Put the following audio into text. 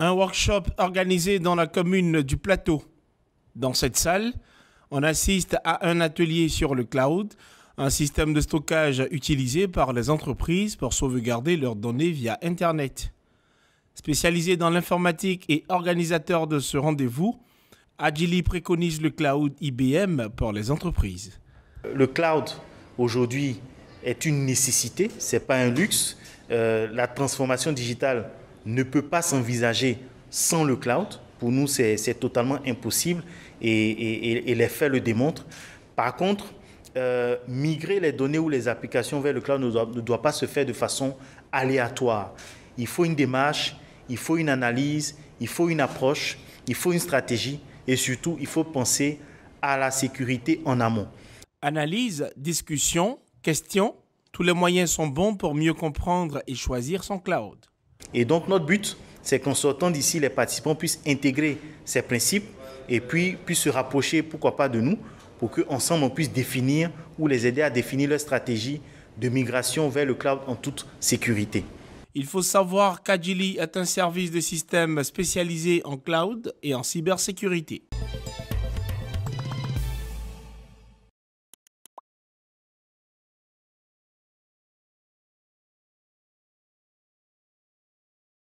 un workshop organisé dans la commune du Plateau. Dans cette salle, on assiste à un atelier sur le cloud, un système de stockage utilisé par les entreprises pour sauvegarder leurs données via Internet. Spécialisé dans l'informatique et organisateur de ce rendez-vous, Agili préconise le cloud IBM pour les entreprises. Le cloud, aujourd'hui, est une nécessité, ce n'est pas un luxe. Euh, la transformation digitale ne peut pas s'envisager sans le cloud. Pour nous, c'est totalement impossible et, et, les faits le démontrent. Par contre, euh, migrer les données ou les applications vers le cloud ne doit, pas se faire de façon aléatoire. Il faut une démarche, il faut une analyse, il faut une approche, il faut une stratégie et surtout, il faut penser à la sécurité en amont. Analyse, discussion, question tous les moyens sont bons pour mieux comprendre et choisir son cloud. Et donc notre but, c'est qu'en sortant d'ici, les participants puissent intégrer ces principes et puis puissent se rapprocher, pourquoi pas, de nous, pour qu'ensemble, on puisse définir ou les aider à définir leur stratégie de migration vers le cloud en toute sécurité. Il faut savoir qu'Agili est un service de système spécialisé en cloud et en cybersécurité.